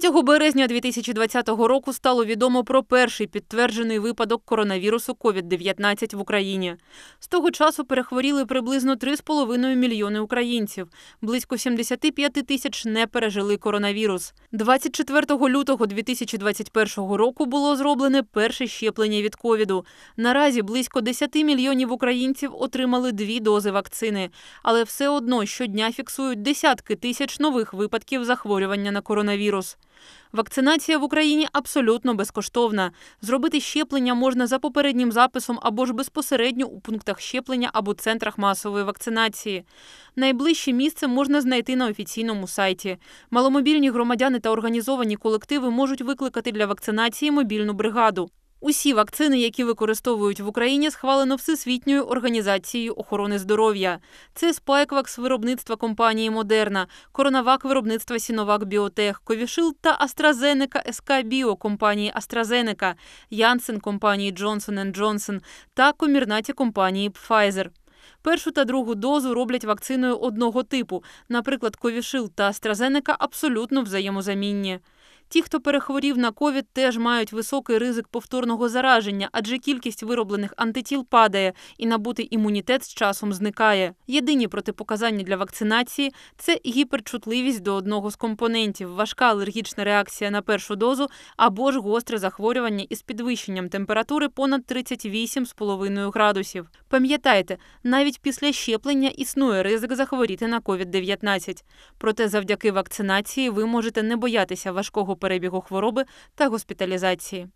3 березня 2020 року стало відомо про перший підтверджений випадок коронавірусу COVID-19 в Україні. З того часу перехворіли приблизно 3,5 мільйони українців. Близько 75 тисяч не пережили коронавірус. 24 лютого 2021 року було зроблене перше щеплення від ковіду. Наразі близько 10 мільйонів українців отримали дві дози вакцини, але все одно щодня фіксують десятки тисяч нових випадків захворювання на коронавірус. Вакцинація в Україні абсолютно безкоштовна. Зробити щеплення можна за попереднім записом або ж безпосередньо у пунктах щеплення або центрах масової вакцинації. Найближче місце можна знайти на офіційному сайті. Маломобільні громадяни та організовані колективи можуть викликати для вакцинації мобільну бригаду. Усі вакцини, які використовують в Україні, схвалено Всесвітньою організацією охорони здоров'я. Це Спайквакс виробництва компанії Модерна, Коронавак виробництва Сіновак Біотех, Ковішилд та Астразенека СК Біо компанії Астразенека, Янсен компанії Джонсон Джонсон та Комірнаті компанії Пфайзер. Першу та другу дозу роблять вакциною одного типу, наприклад, Ковішилд та Астразенека абсолютно взаємозамінні. Ті, хто перехворів на ковід, теж мають високий ризик повторного зараження, адже кількість вироблених антитіл падає і набутий імунітет з часом зникає. Єдині протипоказання для вакцинації це гіперчутливість до одного з компонентів, важка алергічна реакція на першу дозу або ж гостре захворювання із підвищенням температури понад 38,5 градусів. Пам'ятайте, навіть після щеплення існує ризик захворіти на covid 19 Проте завдяки вакцинації ви можете не боятися важкого перебігу хвороби та госпіталізації.